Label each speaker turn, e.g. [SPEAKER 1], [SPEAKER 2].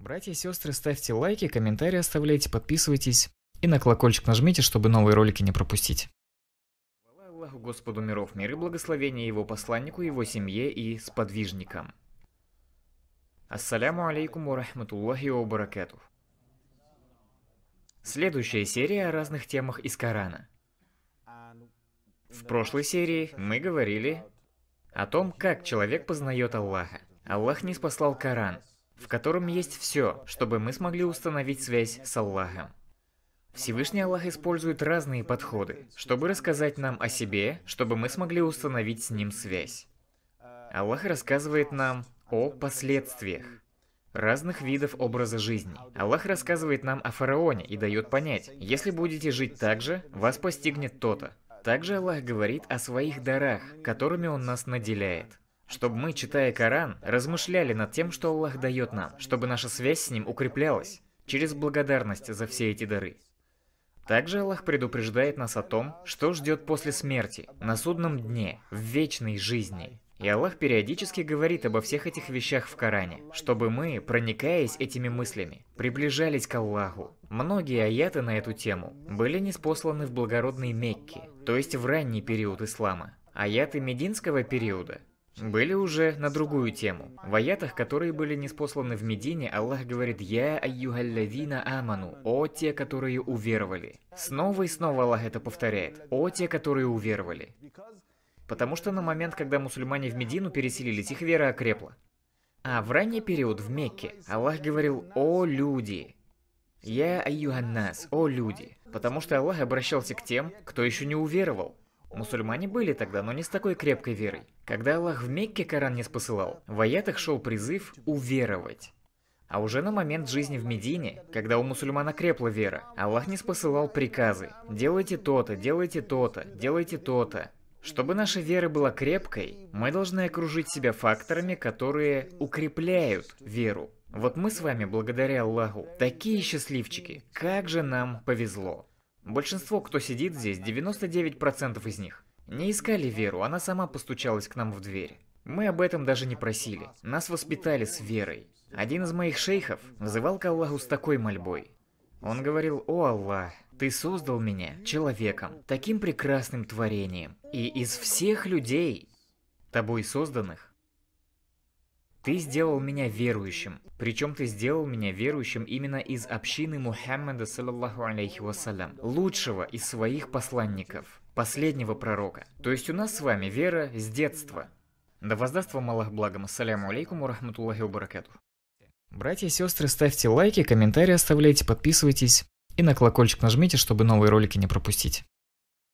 [SPEAKER 1] Братья и сестры, ставьте лайки, комментарии оставляйте, подписывайтесь и на колокольчик нажмите, чтобы новые ролики не пропустить. Аллаху Господу миров, мир и благословения его посланнику, его семье и сподвижникам. Ассаляму алейкум ва рахматуллахи Следующая серия о разных темах из Корана. В прошлой серии мы говорили о том, как человек познает Аллаха. Аллах не спасал Коран, в котором есть все, чтобы мы смогли установить связь с Аллахом. Всевышний Аллах использует разные подходы, чтобы рассказать нам о себе, чтобы мы смогли установить с Ним связь. Аллах рассказывает нам о последствиях разных видов образа жизни. Аллах рассказывает нам о фараоне и дает понять, если будете жить так же, вас постигнет то-то. Также Аллах говорит о своих дарах, которыми Он нас наделяет чтобы мы, читая Коран, размышляли над тем, что Аллах дает нам, чтобы наша связь с Ним укреплялась через благодарность за все эти дары. Также Аллах предупреждает нас о том, что ждет после смерти, на судном дне, в вечной жизни. И Аллах периодически говорит обо всех этих вещах в Коране, чтобы мы, проникаясь этими мыслями, приближались к Аллаху. Многие аяты на эту тему были неспосланы в благородной Мекке, то есть в ранний период ислама. Аяты мединского периода были уже на другую тему. В аятах, которые были неспосланы в Медине, Аллах говорит «Я айюхаллавина аману» «О те, которые уверовали». Снова и снова Аллах это повторяет «О те, которые уверовали». Потому что на момент, когда мусульмане в Медину переселились, их вера окрепла. А в ранний период в Мекке Аллах говорил «О люди!» «Я айюханнас, о люди!» Потому что Аллах обращался к тем, кто еще не уверовал. Мусульмане были тогда, но не с такой крепкой верой. Когда Аллах в Мекке Коран не спосылал, в аятах шел призыв «уверовать». А уже на момент жизни в Медине, когда у мусульман окрепла вера, Аллах не спосылал приказы «делайте то-то, делайте то-то, делайте то-то». Чтобы наша вера была крепкой, мы должны окружить себя факторами, которые укрепляют веру. Вот мы с вами, благодаря Аллаху, такие счастливчики. Как же нам повезло. Большинство, кто сидит здесь, 99% из них, не искали веру, она сама постучалась к нам в дверь. Мы об этом даже не просили. Нас воспитали с верой. Один из моих шейхов взывал к Аллаху с такой мольбой. Он говорил, «О Аллах, Ты создал меня человеком, таким прекрасным творением, и из всех людей, тобой созданных, ты сделал меня верующим. Причем ты сделал меня верующим именно из общины Мухаммада, саллаллаху алейхи вассалям, лучшего из своих посланников, последнего пророка. То есть у нас с вами вера с детства. Да воздаст вам Аллах благом. Ассаляму алейкум рахматуллахи баракату. Братья и сестры, ставьте лайки, комментарии оставляйте, подписывайтесь и на колокольчик нажмите, чтобы новые ролики не пропустить.